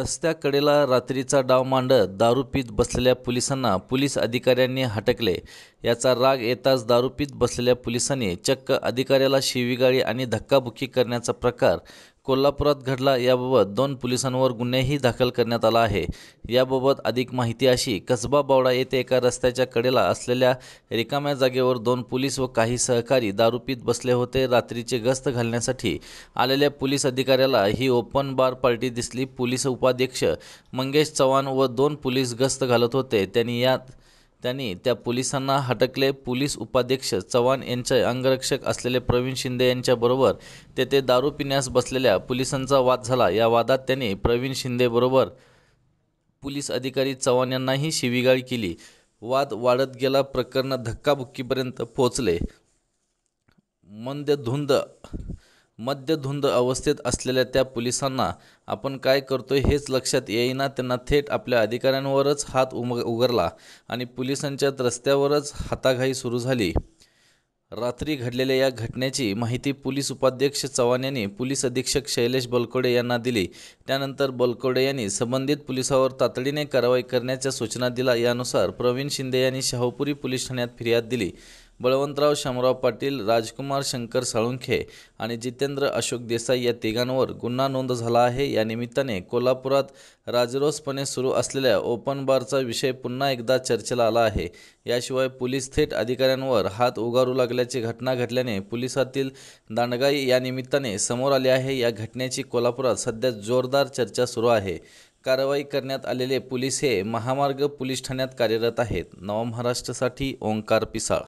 रस्त्याकडेला रात्रीचा डाव मांडत दारू पीत बसलेल्या पोलिसांना पोलीस अधिकाऱ्यांनी हटकले याचा राग येताच दारू पीत बसलेल्या पोलिसांनी चक्क अधिकाऱ्याला शिवीगाळी आणि धक्काबुक्की करण्याचा प्रकार कोल्हापुरात घडला याबाबत दोन पोलिसांवर गुन्हेही दाखल करण्यात आला आहे याबाबत अधिक माहिती अशी कसबा बावडा येथे एका रस्त्याच्या कडेला असलेल्या रिकाम्या जागेवर दोन पोलीस व काही सहकारी दारूपीत बसले होते रात्रीचे गस्त घालण्यासाठी आलेल्या पोलीस अधिकाऱ्याला ही ओपन बार पार्टी दिसली पोलीस उपाध्यक्ष मंगेश चव्हाण व दोन पोलीस गस्त घालत होते त्यांनी यात त्यांनी त्या पोलिसांना हटकले पोलीस उपाध्यक्ष चव्हाण यांचे अंगरक्षक असलेले प्रवीण शिंदे यांच्याबरोबर तेथे दारू पिण्यास बसलेल्या पोलिसांचा वाद झाला या वादात त्यांनी प्रवीण शिंदेबरोबर पोलीस अधिकारी चव्हाण यांनाही शिवीगाळ केली वाद वाढत गेला प्रकरण धक्काबुक्कीपर्यंत पोहोचले धुंद मद्यधुंद अवस्थेत असलेल्या त्या पोलिसांना आपण काय करतोय हेच लक्षात येईना त्यांना थेट आपल्या अधिकाऱ्यांवरच हात उम उघडला आणि पोलिसांच्या रस्त्यावरच हाताघाई सुरू झाली रात्री घडलेल्या या घटनेची माहिती पोलीस उपाध्यक्ष चव्हाण यांनी पोलीस अधीक्षक शैलेश बलकोडे यांना दिली त्यानंतर बलकोडे यांनी संबंधित पोलिसावर तातडीने कारवाई करण्याच्या सूचना दिला यानुसार प्रवीण शिंदे यांनी शाहूपुरी पोलीस ठाण्यात फिर्याद दिली बळवंतराव शामराव पाटील राजकुमार शंकर साळुंखे आणि जितेंद्र अशोक देसाई या तिघांवर गुन्हा नोंद झाला आहे या निमित्ताने कोल्हापुरात राजरोसपणे सुरू असलेल्या ओपन बारचा विषय पुन्हा एकदा चर्चेला आला आहे याशिवाय पोलीस थेट अधिकाऱ्यांवर हात उगारू लागल्याची घटना घडल्याने पोलिसातील दांडगाई या निमित्ताने समोर आली आहे या घटनेची कोल्हापुरात सध्या जोरदार चर्चा सुरू आहे कारवाई करण्यात आलेले पोलीस हे महामार्ग पोलीस ठाण्यात कार्यरत आहेत नवमहाराष्ट्रसाठी ओंकार पिसाळ